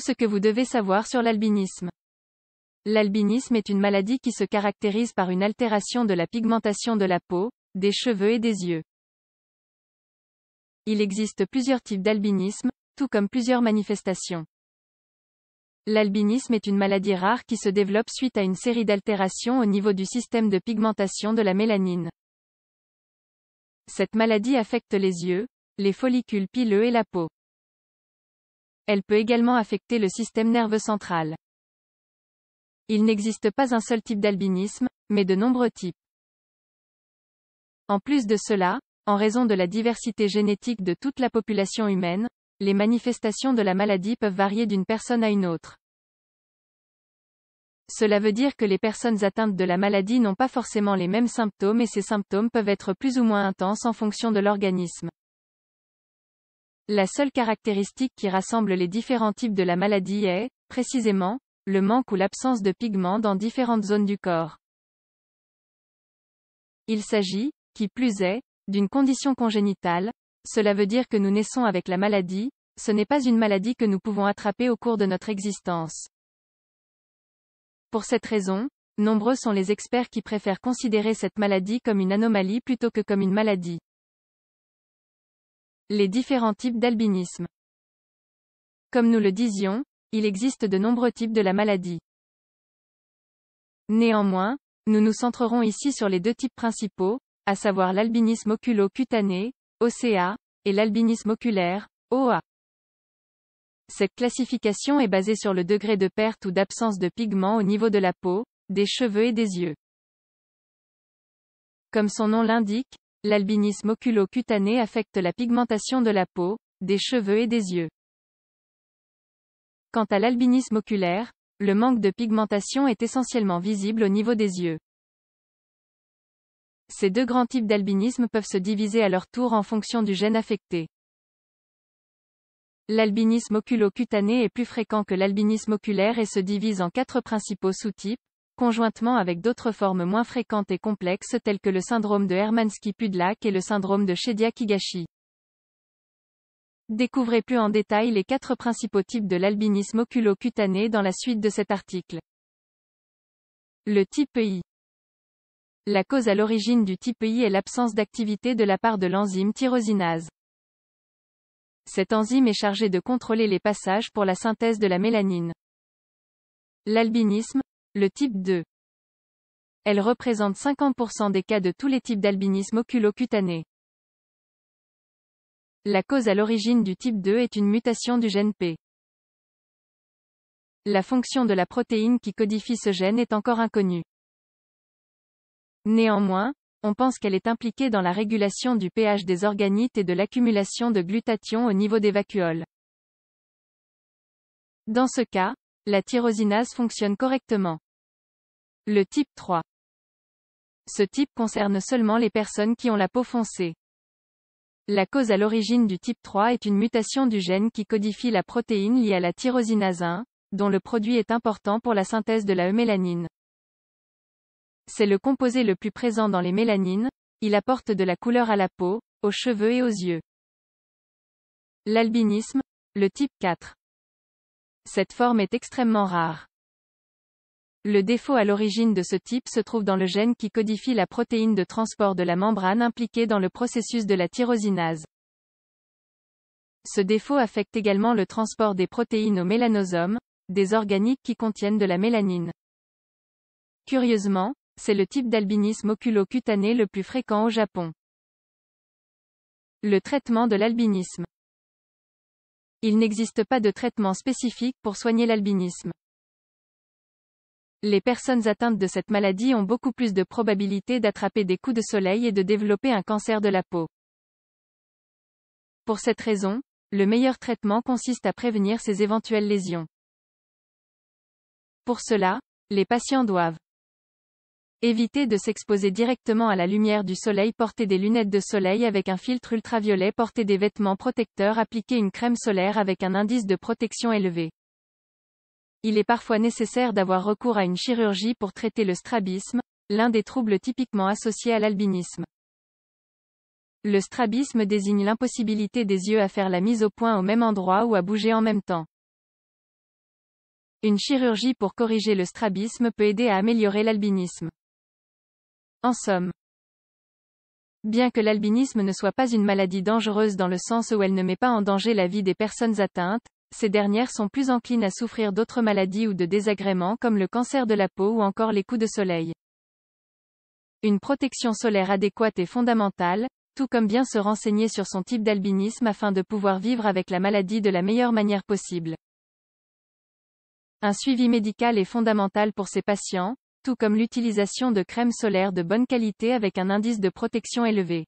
ce que vous devez savoir sur l'albinisme. L'albinisme est une maladie qui se caractérise par une altération de la pigmentation de la peau, des cheveux et des yeux. Il existe plusieurs types d'albinisme, tout comme plusieurs manifestations. L'albinisme est une maladie rare qui se développe suite à une série d'altérations au niveau du système de pigmentation de la mélanine. Cette maladie affecte les yeux, les follicules pileux et la peau. Elle peut également affecter le système nerveux central. Il n'existe pas un seul type d'albinisme, mais de nombreux types. En plus de cela, en raison de la diversité génétique de toute la population humaine, les manifestations de la maladie peuvent varier d'une personne à une autre. Cela veut dire que les personnes atteintes de la maladie n'ont pas forcément les mêmes symptômes et ces symptômes peuvent être plus ou moins intenses en fonction de l'organisme. La seule caractéristique qui rassemble les différents types de la maladie est, précisément, le manque ou l'absence de pigments dans différentes zones du corps. Il s'agit, qui plus est, d'une condition congénitale, cela veut dire que nous naissons avec la maladie, ce n'est pas une maladie que nous pouvons attraper au cours de notre existence. Pour cette raison, nombreux sont les experts qui préfèrent considérer cette maladie comme une anomalie plutôt que comme une maladie. Les différents types d'albinisme. Comme nous le disions, il existe de nombreux types de la maladie. Néanmoins, nous nous centrerons ici sur les deux types principaux, à savoir l'albinisme oculo-cutané, OCA, et l'albinisme oculaire, OA. Cette classification est basée sur le degré de perte ou d'absence de pigments au niveau de la peau, des cheveux et des yeux. Comme son nom l'indique, L'albinisme oculocutané affecte la pigmentation de la peau, des cheveux et des yeux. Quant à l'albinisme oculaire, le manque de pigmentation est essentiellement visible au niveau des yeux. Ces deux grands types d'albinisme peuvent se diviser à leur tour en fonction du gène affecté. L'albinisme oculocutané est plus fréquent que l'albinisme oculaire et se divise en quatre principaux sous-types, conjointement avec d'autres formes moins fréquentes et complexes telles que le syndrome de Hermansky-Pudlak et le syndrome de Shedia-Kigashi. Découvrez plus en détail les quatre principaux types de l'albinisme oculo-cutané dans la suite de cet article. Le type I. La cause à l'origine du type I est l'absence d'activité de la part de l'enzyme tyrosinase. Cette enzyme est chargée de contrôler les passages pour la synthèse de la mélanine. L'albinisme, le type 2. Elle représente 50% des cas de tous les types d'albinisme oculocutané. La cause à l'origine du type 2 est une mutation du gène P. La fonction de la protéine qui codifie ce gène est encore inconnue. Néanmoins, on pense qu'elle est impliquée dans la régulation du pH des organites et de l'accumulation de glutathion au niveau des vacuoles. Dans ce cas, la tyrosinase fonctionne correctement. Le type 3. Ce type concerne seulement les personnes qui ont la peau foncée. La cause à l'origine du type 3 est une mutation du gène qui codifie la protéine liée à la tyrosinase 1, dont le produit est important pour la synthèse de la e-mélanine. C'est le composé le plus présent dans les mélanines, il apporte de la couleur à la peau, aux cheveux et aux yeux. L'albinisme, le type 4. Cette forme est extrêmement rare. Le défaut à l'origine de ce type se trouve dans le gène qui codifie la protéine de transport de la membrane impliquée dans le processus de la tyrosinase. Ce défaut affecte également le transport des protéines au mélanosome, des organiques qui contiennent de la mélanine. Curieusement, c'est le type d'albinisme oculocutané le plus fréquent au Japon. Le traitement de l'albinisme il n'existe pas de traitement spécifique pour soigner l'albinisme. Les personnes atteintes de cette maladie ont beaucoup plus de probabilité d'attraper des coups de soleil et de développer un cancer de la peau. Pour cette raison, le meilleur traitement consiste à prévenir ces éventuelles lésions. Pour cela, les patients doivent Évitez de s'exposer directement à la lumière du soleil, portez des lunettes de soleil avec un filtre ultraviolet, portez des vêtements protecteurs, appliquez une crème solaire avec un indice de protection élevé. Il est parfois nécessaire d'avoir recours à une chirurgie pour traiter le strabisme, l'un des troubles typiquement associés à l'albinisme. Le strabisme désigne l'impossibilité des yeux à faire la mise au point au même endroit ou à bouger en même temps. Une chirurgie pour corriger le strabisme peut aider à améliorer l'albinisme. En somme, Bien que l'albinisme ne soit pas une maladie dangereuse dans le sens où elle ne met pas en danger la vie des personnes atteintes, ces dernières sont plus enclines à souffrir d'autres maladies ou de désagréments comme le cancer de la peau ou encore les coups de soleil. Une protection solaire adéquate est fondamentale, tout comme bien se renseigner sur son type d'albinisme afin de pouvoir vivre avec la maladie de la meilleure manière possible. Un suivi médical est fondamental pour ces patients, tout comme l'utilisation de crème solaire de bonne qualité avec un indice de protection élevé.